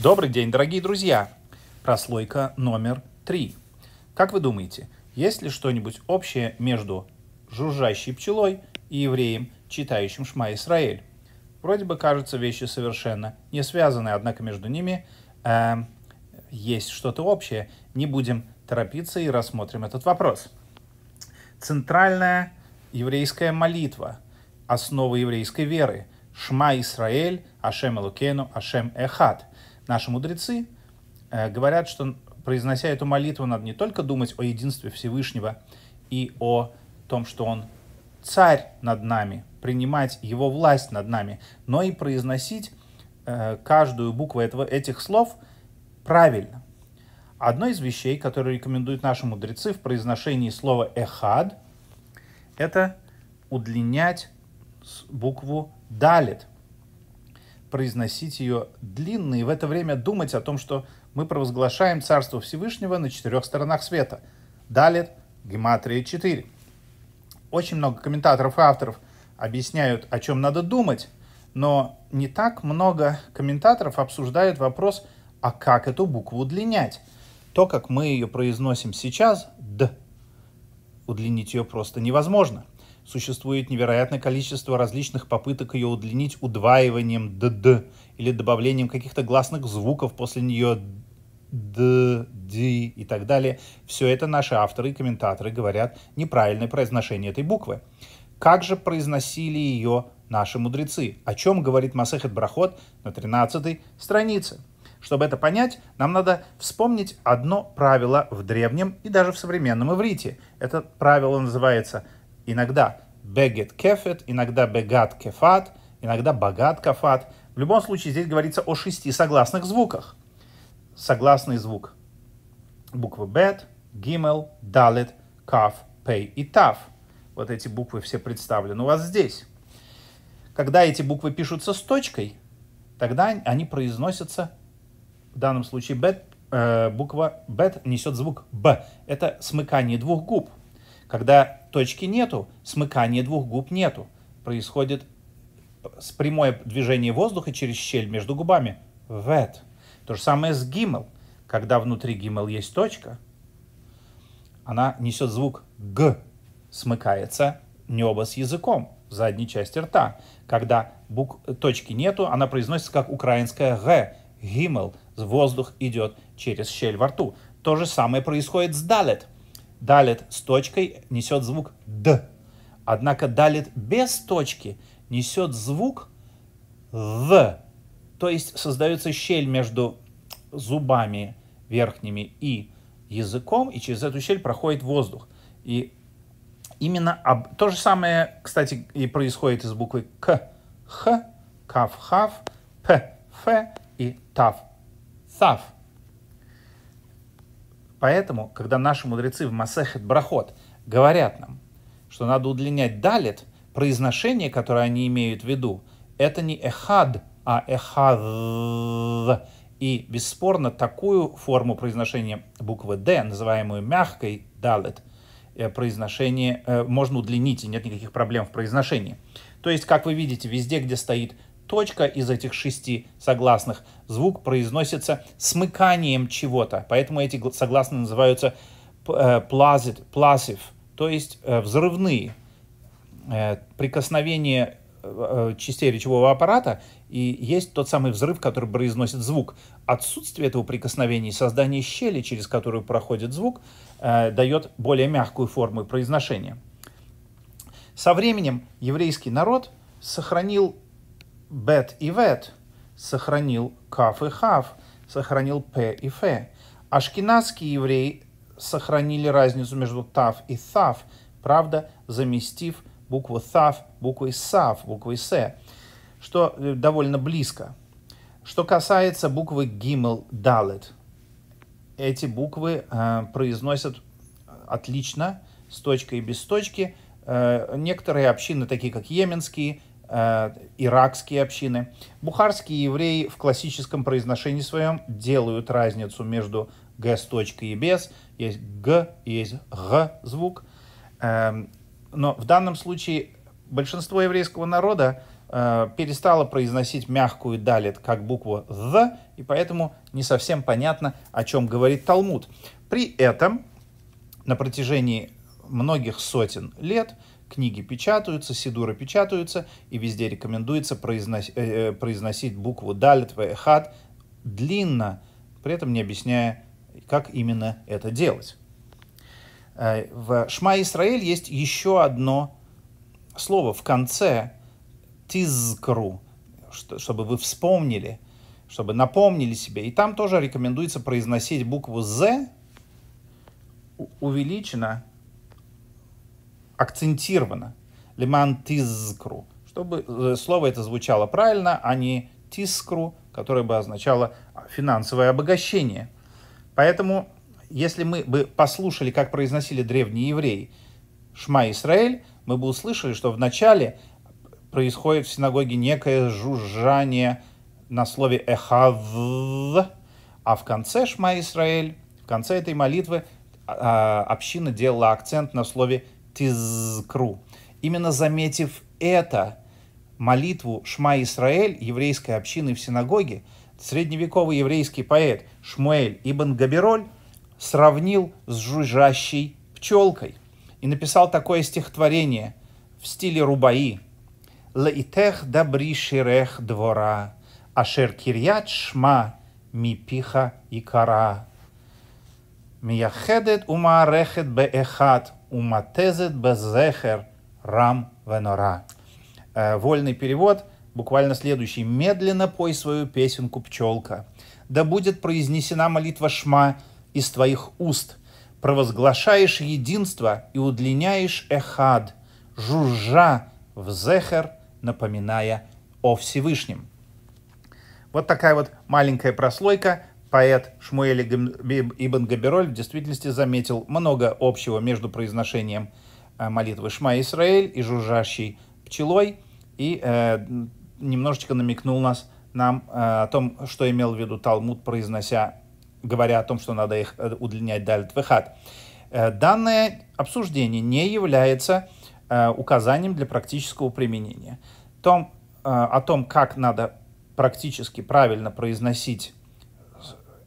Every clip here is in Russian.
Добрый день, дорогие друзья! Прослойка номер три. Как вы думаете, есть ли что-нибудь общее между жужжащей пчелой и евреем, читающим Шма Исраэль? Вроде бы кажется вещи совершенно не связаны, однако между ними э, есть что-то общее. Не будем торопиться и рассмотрим этот вопрос. Центральная еврейская молитва, основа еврейской веры, Шма Исраэль, Ашем Элукену, Ашем Эхат – Наши мудрецы э, говорят, что произнося эту молитву, надо не только думать о единстве Всевышнего и о том, что Он царь над нами, принимать Его власть над нами, но и произносить э, каждую букву этого, этих слов правильно. Одно из вещей, которые рекомендуют наши мудрецы в произношении слова «эхад», это удлинять букву «далит», произносить ее длинно и в это время думать о том, что мы провозглашаем Царство Всевышнего на четырех сторонах света. Далее Гематрия 4. Очень много комментаторов и авторов объясняют, о чем надо думать, но не так много комментаторов обсуждают вопрос, а как эту букву удлинять. То, как мы ее произносим сейчас, «д», удлинить ее просто невозможно – существует невероятное количество различных попыток ее удлинить удваиванием «дд» или добавлением каких-то гласных звуков после нее «д», «ди» и так далее. Все это наши авторы и комментаторы говорят неправильное произношение этой буквы. Как же произносили ее наши мудрецы? О чем говорит Масехет Брахот на 13 странице? Чтобы это понять, нам надо вспомнить одно правило в древнем и даже в современном иврите. Это правило называется – иногда бегет кефет, иногда бегат кефат, иногда богат кафат. В любом случае здесь говорится о шести согласных звуках. Согласный звук. Буквы бет, гимел, далет, каф, пей и тав. Вот эти буквы все представлены у вас здесь. Когда эти буквы пишутся с точкой, тогда они произносятся, в данном случае бет, э, буква бет несет звук б. Это смыкание двух губ. Когда точки нету, смыкания двух губ нету. Происходит с прямое движение воздуха через щель между губами. Вет. То же самое с гимел. Когда внутри гимел есть точка, она несет звук г, смыкается небо с языком, задней части рта. Когда бук... точки нету, она произносится как украинская г, гимел. Воздух идет через щель во рту. То же самое происходит с далет – Далит с точкой несет звук «д». Однако далит без точки несет звук «в». То есть создается щель между зубами верхними и языком, и через эту щель проходит воздух. И именно об... то же самое, кстати, и происходит из буквы К, Х, Кав, Хав, П, Ф и Тав, Сав. Поэтому, когда наши мудрецы в Масехет Брахот говорят нам, что надо удлинять далит, произношение, которое они имеют в виду, это не эхад, а эхад. И бесспорно такую форму произношения буквы «д», называемую мягкой «далет», э, произношение э, можно удлинить, и нет никаких проблем в произношении. То есть, как вы видите, везде, где стоит точка из этих шести согласных, звук произносится смыканием чего-то. Поэтому эти согласные называются placid, placid, э, то есть э, взрывные. Э, прикосновение частей речевого аппарата и есть тот самый взрыв, который произносит звук. Отсутствие этого прикосновения и создание щели, через которую проходит звук, дает более мягкую форму произношения. Со временем еврейский народ сохранил бет и вет, сохранил каф и хав, сохранил п и ф. Ашкенадские евреи сохранили разницу между тав и Тав, правда, заместив букву Тав буквой сав, буквой с, что э, довольно близко. Что касается буквы гимл далет, эти буквы э, произносят э, отлично, с точкой и без точки. Э, некоторые общины, такие как йеменские, Э, иракские общины. Бухарские евреи в классическом произношении своем делают разницу между г с точкой и без. Есть г, есть г звук. Эм, но в данном случае большинство еврейского народа э, перестало произносить мягкую далит как букву «з», и поэтому не совсем понятно, о чем говорит Талмуд. При этом на протяжении многих сотен лет – Книги печатаются, сидуры печатаются, и везде рекомендуется произносить, э, э, произносить букву далит, вехат длинно, при этом не объясняя, как именно это делать. Э, в Шма Исраиль есть еще одно слово в конце «тизкру», чтобы вы вспомнили, чтобы напомнили себе. И там тоже рекомендуется произносить букву «з» увеличенно акцентировано. Лиман тизкру. Чтобы э, слово это звучало правильно, а не тискру, которое бы означало а, финансовое обогащение. Поэтому, если мы бы послушали, как произносили древние евреи Шма Исраэль, мы бы услышали, что вначале происходит в синагоге некое жужжание на слове «эхав», а в конце «Шма Исраэль», в конце этой молитвы а, а, община делала акцент на слове тизкру. Именно заметив это, молитву Шма Исраэль, еврейской общины в синагоге, средневековый еврейский поэт Шмуэль Ибн Габироль сравнил с жужжащей пчелкой и написал такое стихотворение в стиле рубаи. «Лаитех дабри ширех двора, ашер кирьят шма мипиха и кара» мияхедет умаарехет беэхат, уматезет безехер рам венора. Вольный перевод, буквально следующий. «Медленно пой свою песенку, пчелка. Да будет произнесена молитва Шма из твоих уст. Провозглашаешь единство и удлиняешь эхад, жужжа в зехер, напоминая о Всевышнем». Вот такая вот маленькая прослойка Поэт Шмуэль Ибн Габироль в действительности заметил много общего между произношением э, молитвы Шма Исраэль и жужжащей пчелой и э, немножечко намекнул нас нам э, о том, что имел в виду Талмуд, произнося, говоря о том, что надо их э, удлинять далит выход. Э, данное обсуждение не является э, указанием для практического применения. Том, э, о том, как надо практически правильно произносить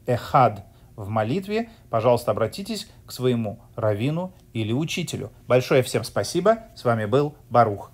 эхад в молитве, пожалуйста, обратитесь к своему равину или учителю. Большое всем спасибо. С вами был Барух.